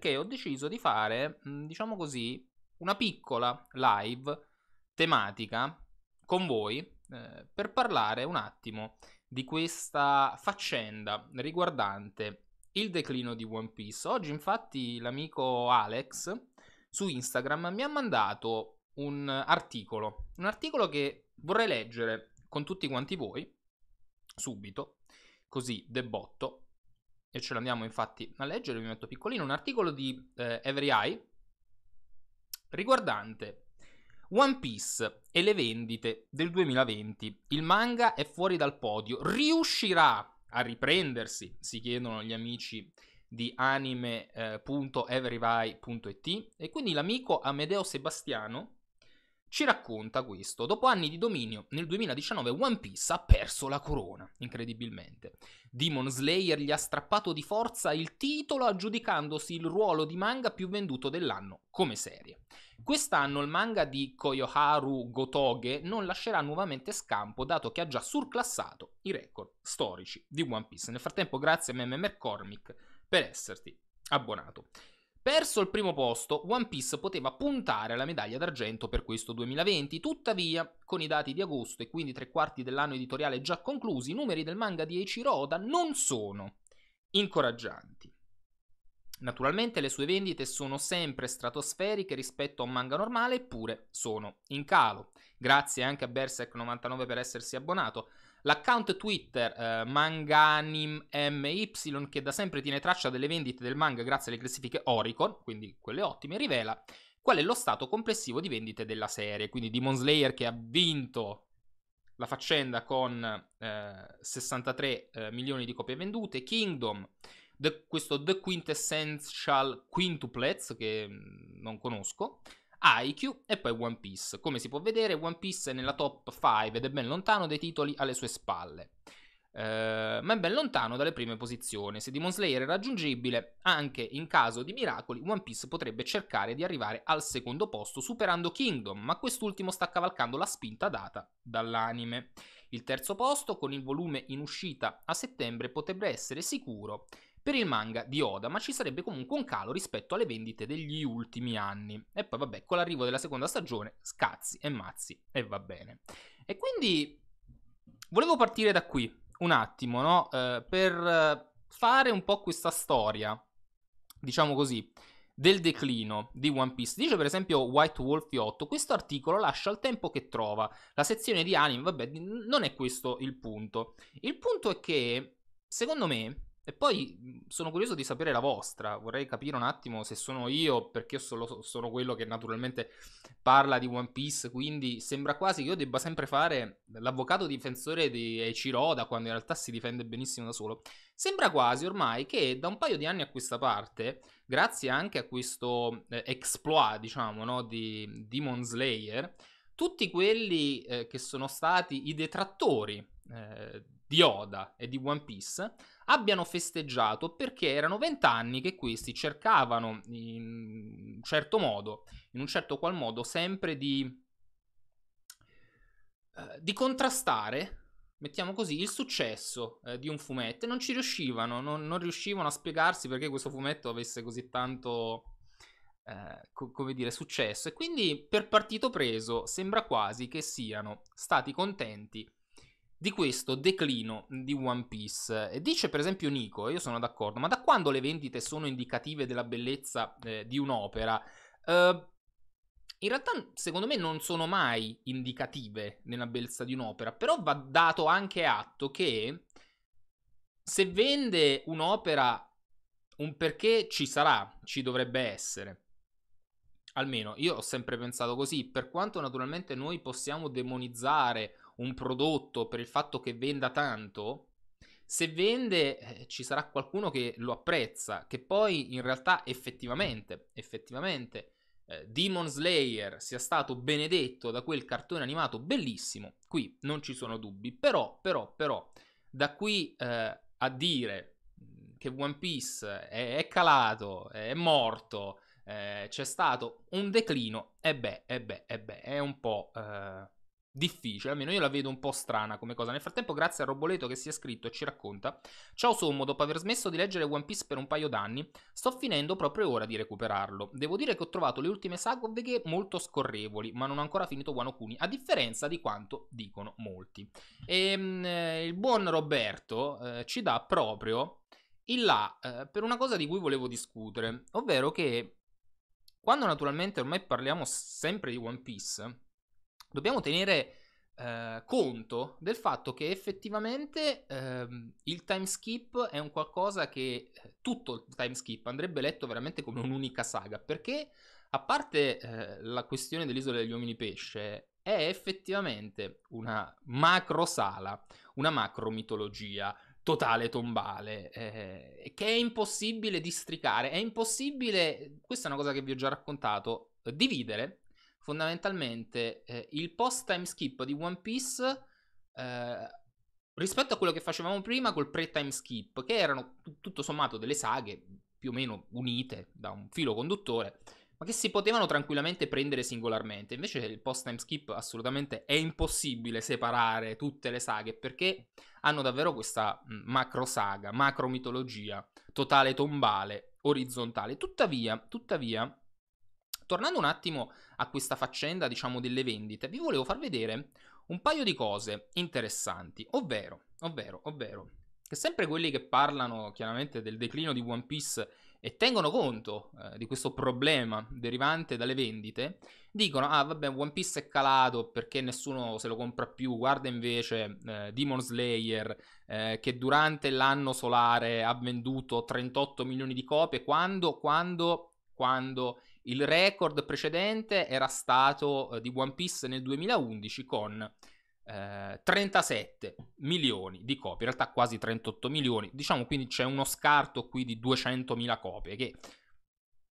perché ho deciso di fare, diciamo così, una piccola live tematica con voi eh, per parlare un attimo di questa faccenda riguardante il declino di One Piece. Oggi infatti l'amico Alex su Instagram mi ha mandato un articolo, un articolo che vorrei leggere con tutti quanti voi subito, così debotto, e ce l'andiamo infatti a leggere, vi metto piccolino, un articolo di eh, Every Eye riguardante One Piece e le vendite del 2020. Il manga è fuori dal podio, riuscirà a riprendersi, si chiedono gli amici di anime.everyvai.it eh, e quindi l'amico Amedeo Sebastiano ci racconta questo. Dopo anni di dominio, nel 2019 One Piece ha perso la corona, incredibilmente. Demon Slayer gli ha strappato di forza il titolo aggiudicandosi il ruolo di manga più venduto dell'anno come serie. Quest'anno il manga di Koyoharu Gotoge non lascerà nuovamente scampo dato che ha già surclassato i record storici di One Piece. Nel frattempo grazie a Meme McCormick per esserti abbonato. Perso il primo posto, One Piece poteva puntare alla medaglia d'argento per questo 2020, tuttavia, con i dati di agosto e quindi tre quarti dell'anno editoriale già conclusi, i numeri del manga di Eiichiro Oda non sono incoraggianti. Naturalmente le sue vendite sono sempre stratosferiche rispetto a un manga normale, eppure sono in calo. Grazie anche a Berserk99 per essersi abbonato. L'account Twitter eh, ManganimMY, che da sempre tiene traccia delle vendite del manga grazie alle classifiche Oricon, quindi quelle ottime, rivela qual è lo stato complessivo di vendite della serie. Quindi Demon Slayer che ha vinto la faccenda con eh, 63 eh, milioni di copie vendute, Kingdom, the, questo The Quintessential Quintuplets che mm, non conosco, IQ e poi One Piece. Come si può vedere, One Piece è nella top 5 ed è ben lontano dai titoli alle sue spalle. Eh, ma è ben lontano dalle prime posizioni. Se Demon Slayer è raggiungibile, anche in caso di miracoli, One Piece potrebbe cercare di arrivare al secondo posto superando Kingdom, ma quest'ultimo sta cavalcando la spinta data dall'anime. Il terzo posto, con il volume in uscita a settembre, potrebbe essere sicuro per il manga di Oda, ma ci sarebbe comunque un calo rispetto alle vendite degli ultimi anni. E poi vabbè, con l'arrivo della seconda stagione, scazzi e mazzi e va bene. E quindi volevo partire da qui un attimo, no? Eh, per fare un po' questa storia, diciamo così, del declino di One Piece. Dice per esempio White Wolf 8, questo articolo lascia il tempo che trova. La sezione di anime, vabbè, non è questo il punto. Il punto è che, secondo me, e poi mhmm, sono curioso di sapere la vostra, vorrei capire un attimo se sono io, perché io solo, sono quello che naturalmente parla di One Piece, quindi sembra quasi che io debba sempre fare l'avvocato difensore di Eiichiroda, quando in realtà si difende benissimo da solo. Sembra quasi ormai che da un paio di anni a questa parte, grazie anche a questo eh, exploit, diciamo, no, di Demon Slayer, tutti quelli eh, che sono stati i detrattori eh, di Oda e di One Piece abbiano festeggiato perché erano vent'anni che questi cercavano in un certo modo, in un certo qual modo, sempre di, eh, di contrastare mettiamo così, il successo eh, di un fumetto e non ci riuscivano, non, non, riuscivano a spiegarsi perché questo fumetto avesse così tanto, eh, co- come dire, successo. E quindi per partito preso sembra quasi che siano stati contenti di questo declino di One Piece. Dice per esempio Nico, e io sono d'accordo, ma da quando le vendite sono indicative della bellezza eh, di un'opera? Eh, in realtà, secondo me, non sono mai indicative nella bellezza di un'opera, però va dato anche atto che se vende un'opera, un perché ci sarà, ci dovrebbe essere. Almeno io ho sempre pensato così, per quanto naturalmente noi possiamo demonizzare un prodotto per il fatto che venda tanto, se vende eh, ci sarà qualcuno che lo apprezza, che poi in realtà effettivamente, effettivamente eh, Demon Slayer sia stato benedetto da quel cartone animato bellissimo, qui non ci sono dubbi, però, però, però, da qui eh, a dire mm, che One Piece è, è calato, è morto, eh, c'è stato un declino, e eh beh, e beh, e beh, è un po' difficile, almeno io la vedo un po' strana come cosa. Nel frattempo, grazie a Roboleto che si è scritto e ci racconta: Ciao Sommo, dopo aver smesso di leggere One Piece per un paio d'anni, sto finendo proprio ora di recuperarlo. Devo dire che ho trovato le ultime saghe molto scorrevoli, ma non ho ancora finito Wano Kuni, a differenza di quanto dicono molti. E ehm, mh, eh, il buon Roberto eh, ci dà proprio il là eh, per una cosa di cui volevo discutere, ovvero che quando naturalmente ormai parliamo sempre di One Piece dobbiamo tenere eh, conto del fatto che effettivamente ehm, il time skip è un qualcosa che eh, tutto il time skip andrebbe letto veramente come un'unica saga perché a parte eh, la questione dell'isola degli uomini pesce è effettivamente una macro sala, una macro mitologia totale tombale eh, che è impossibile districare, è impossibile, questa è una cosa che vi ho già raccontato, dividere fondamentalmente eh, il post time skip di One Piece eh, rispetto a quello che facevamo prima col pre time skip, che erano tutto sommato delle saghe più o meno unite da un filo conduttore, ma che si potevano tranquillamente prendere singolarmente. Invece il post time skip assolutamente è impossibile separare tutte le saghe perché hanno davvero questa mm, macro saga, macro mitologia totale tombale, orizzontale. Tuttavia, tuttavia Tornando un attimo a questa faccenda, diciamo, delle vendite, vi volevo far vedere un paio di cose interessanti, ovvero, ovvero, ovvero, che sempre quelli che parlano chiaramente del declino di One Piece e tengono conto eh, di questo problema derivante dalle vendite, dicono, ah vabbè, One Piece è calato perché nessuno se lo compra più, guarda invece eh, Demon Slayer eh, che durante l'anno solare ha venduto 38 milioni di copie, quando, quando, quando il record precedente era stato eh, di One Piece nel 2011 con eh, 37 milioni di copie, in realtà quasi 38 milioni, diciamo quindi c'è uno scarto qui di 200.000 copie che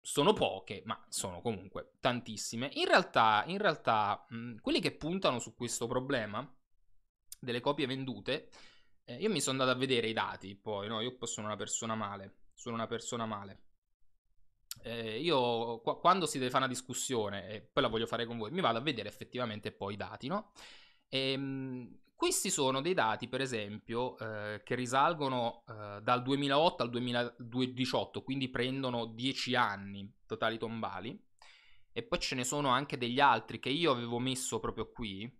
sono poche, ma sono comunque tantissime. In realtà, in realtà mh, mm, quelli che puntano su questo problema delle copie vendute, eh, io mi sono andato a vedere i dati, poi no, io sono una persona male, sono una persona male eh, io qua, quando si deve fare una discussione, e poi la voglio fare con voi, mi vado a vedere effettivamente poi i dati, no? E, ehm, questi sono dei dati, per esempio, eh, che risalgono eh, dal 2008 al 2018, quindi prendono 10 anni totali tombali. E poi ce ne sono anche degli altri che io avevo messo proprio qui,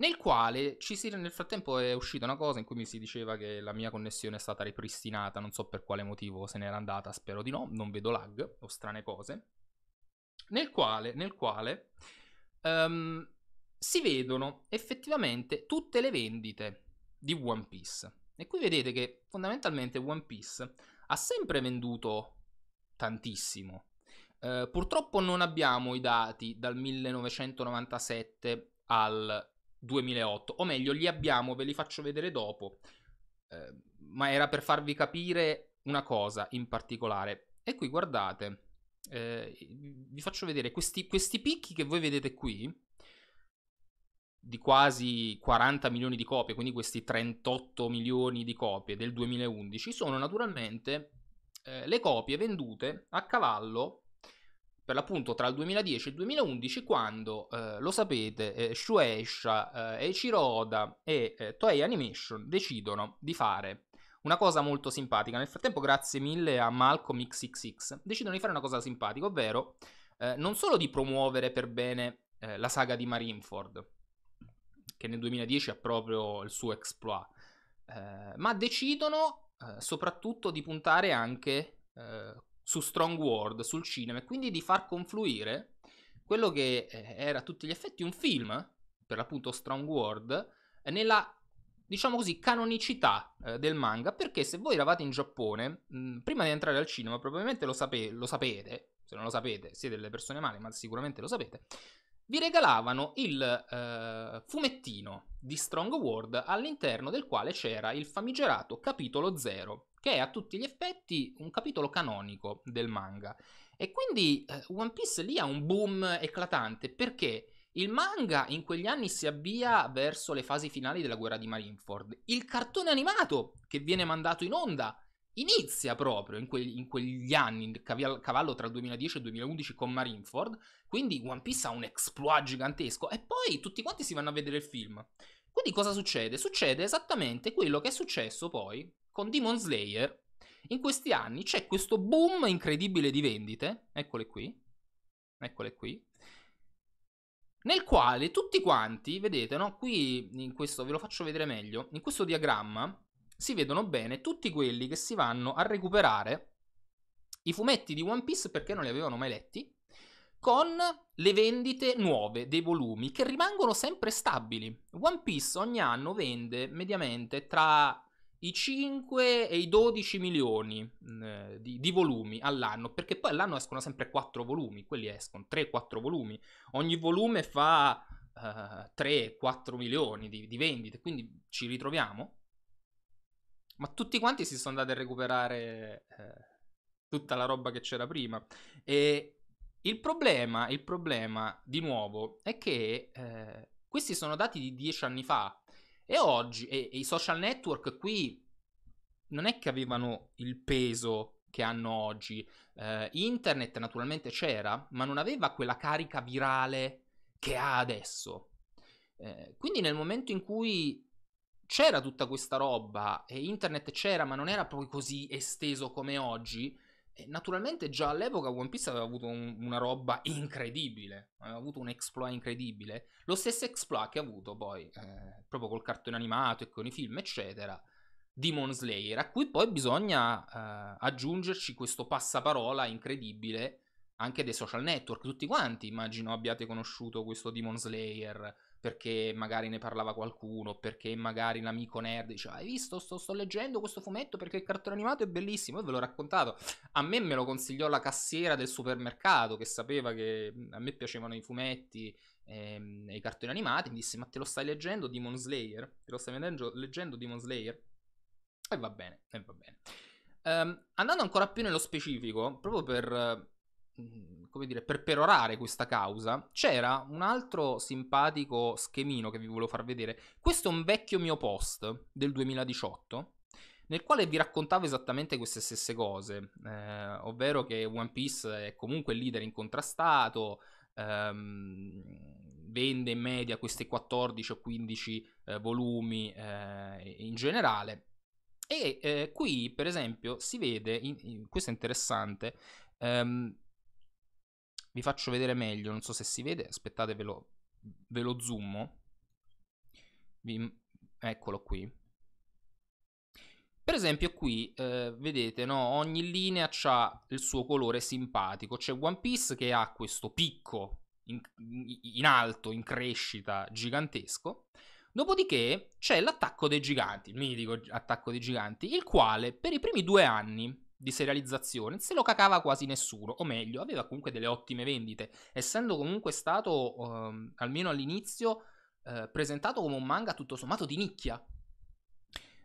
nel quale ci si, nel frattempo è uscita una cosa in cui mi si diceva che la mia connessione è stata ripristinata, non so per quale motivo se n'era andata, spero di no, non vedo lag o strane cose, nel quale, nel quale um, si vedono effettivamente tutte le vendite di One Piece. E qui vedete che fondamentalmente One Piece ha sempre venduto tantissimo. Uh, purtroppo non abbiamo i dati dal 1997 al 2008, o meglio li abbiamo, ve li faccio vedere dopo, eh, ma era per farvi capire una cosa in particolare. E qui guardate, eh, vi faccio vedere questi, questi picchi che voi vedete qui, di quasi 40 milioni di copie, quindi questi 38 milioni di copie del 2011, sono naturalmente eh, le copie vendute a cavallo per l'appunto tra il 2010 e il 2011 quando, eh, lo sapete, eh, Shueisha, eh, Eiichiro Oda e eh, Toei Animation decidono di fare una cosa molto simpatica. Nel frattempo, grazie mille a Malcolm XXX, decidono di fare una cosa simpatica, ovvero eh, non solo di promuovere per bene eh, la saga di Marineford, che nel 2010 ha proprio il suo exploit, eh, ma decidono eh, soprattutto di puntare anche eh, su Strong World, sul cinema, e quindi di far confluire quello che eh, era a tutti gli effetti un film, per l'appunto Strong World, eh, nella diciamo così, canonicità eh, del manga, perché se voi eravate in Giappone, mh, mm, prima di entrare al cinema, probabilmente lo, sape- lo sapete, se non lo sapete siete delle persone male, ma sicuramente lo sapete, vi regalavano il eh, fumettino di Strong World all'interno del quale c'era il famigerato capitolo 0, che è a tutti gli effetti un capitolo canonico del manga. E quindi eh, One Piece lì ha un boom eclatante perché il manga in quegli anni si avvia verso le fasi finali della guerra di Marineford. Il cartone animato che viene mandato in onda Inizia proprio in, que- in quegli anni, cav- cavallo tra il 2010 e il 2011 con Marineford, quindi One Piece ha un exploit gigantesco e poi tutti quanti si vanno a vedere il film. Quindi cosa succede? Succede esattamente quello che è successo poi con Demon Slayer. In questi anni c'è questo boom incredibile di vendite, eccole qui, eccole qui, nel quale tutti quanti, vedete, no? Qui in questo ve lo faccio vedere meglio, in questo diagramma si vedono bene tutti quelli che si vanno a recuperare i fumetti di One Piece perché non li avevano mai letti, con le vendite nuove dei volumi che rimangono sempre stabili. One Piece ogni anno vende mediamente tra i 5 e i 12 milioni mm, eh, di, di, volumi all'anno, perché poi all'anno escono sempre 4 volumi, quelli escono 3-4 volumi, ogni volume fa eh, 3-4 milioni di, di vendite, quindi ci ritroviamo ma tutti quanti si sono andati a recuperare eh, tutta la roba che c'era prima. E il problema, il problema di nuovo, è che eh, questi sono dati di dieci anni fa. E oggi e, e i social network qui non è che avevano il peso che hanno oggi. Eh, internet naturalmente c'era, ma non aveva quella carica virale che ha adesso. Eh, quindi nel momento in cui c'era tutta questa roba e internet c'era, ma non era poi così esteso come oggi. E naturalmente già all'epoca One Piece aveva avuto un, una roba incredibile, aveva avuto un exploit incredibile, lo stesso exploit che ha avuto poi eh, proprio col cartone animato e con i film, eccetera, Demon Slayer, a cui poi bisogna eh, aggiungerci questo passaparola incredibile anche dei social network, tutti quanti immagino abbiate conosciuto questo Demon Slayer, perché magari ne parlava qualcuno, perché magari un amico nerd diceva hai visto, sto, sto, leggendo questo fumetto perché il cartone animato è bellissimo e ve l'ho raccontato. A me me lo consigliò la cassiera del supermercato che sapeva che a me piacevano i fumetti ehm, e i cartoni animati, mi disse ma te lo stai leggendo Demon Slayer? Te lo stai leggendo, leggendo Demon Slayer? E va bene, e va bene. Um, andando ancora più nello specifico, proprio per come dire, per perorare questa causa, c'era un altro simpatico schemino che vi volevo far vedere. Questo è un vecchio mio post del 2018 nel quale vi raccontavo esattamente queste stesse cose, eh, ovvero che One Piece è comunque il leader incontrastato, ehm, vende in media questi 14 o 15 eh, volumi eh, in generale. E eh, qui, per esempio, si vede, in, in, questo è interessante, ehm, vi faccio vedere meglio, non so se si vede, aspettate ve lo, ve lo zoomo. Vi, eccolo qui. Per esempio qui eh, vedete, no? ogni linea ha il suo colore simpatico. C'è One Piece che ha questo picco in, in alto, in crescita, gigantesco. Dopodiché c'è l'attacco dei giganti, il mitico attacco dei giganti, il quale per i primi due anni di serializzazione, se lo cacava quasi nessuno, o meglio, aveva comunque delle ottime vendite, essendo comunque stato, ehm, almeno all'inizio, eh, presentato come un manga tutto sommato di nicchia.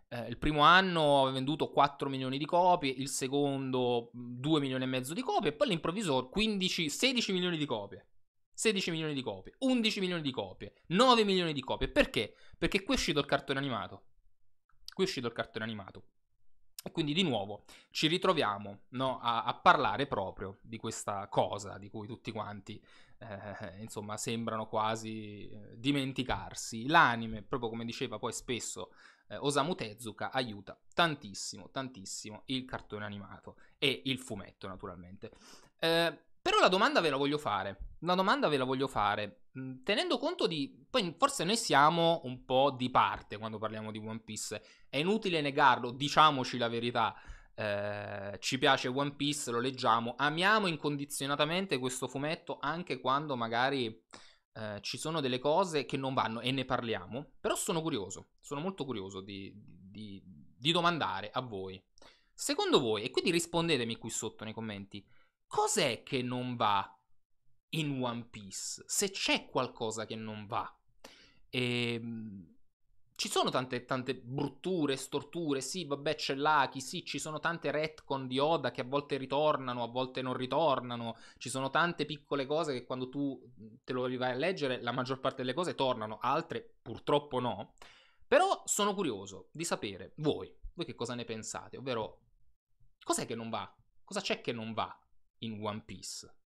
Eh, il primo anno aveva venduto 4 milioni di copie, il secondo 2 mm, milioni e mezzo di copie, e poi all'improvviso 15, 16 milioni di copie. 16 milioni di copie, 11 milioni di copie, 9 milioni di copie. Perché? Perché qui è uscito il cartone animato. Qui è uscito il cartone animato. E quindi di nuovo ci ritroviamo no, a, a, parlare proprio di questa cosa di cui tutti quanti eh, insomma sembrano quasi eh, dimenticarsi. L'anime, proprio come diceva poi spesso eh, Osamu Tezuka, aiuta tantissimo, tantissimo il cartone animato e il fumetto naturalmente. Eh, però la domanda ve la voglio fare, la domanda ve la voglio fare, Mhmm, tenendo conto di... Poi forse noi siamo un po' di parte quando parliamo di One Piece, è inutile negarlo, diciamoci la verità. Eh, ci piace One Piece, lo leggiamo, amiamo incondizionatamente questo fumetto anche quando magari eh, ci sono delle cose che non vanno e ne parliamo, però sono curioso, sono molto curioso di, di, di domandare a voi. Secondo voi, e quindi rispondetemi qui sotto nei commenti, cos'è che non va in One Piece, se c'è qualcosa che non va, e, ehm, ci sono tante, tante brutture, storture, sì, vabbè, c'è Lucky, sì, ci sono tante retcon di Oda che a volte ritornano, a volte non ritornano, ci sono tante piccole cose che quando tu te lo vai a leggere, la maggior parte delle cose tornano, altre purtroppo no. Però sono curioso di sapere, voi, voi che cosa ne pensate, ovvero, cos'è che non va? Cosa c'è che non va in One Piece?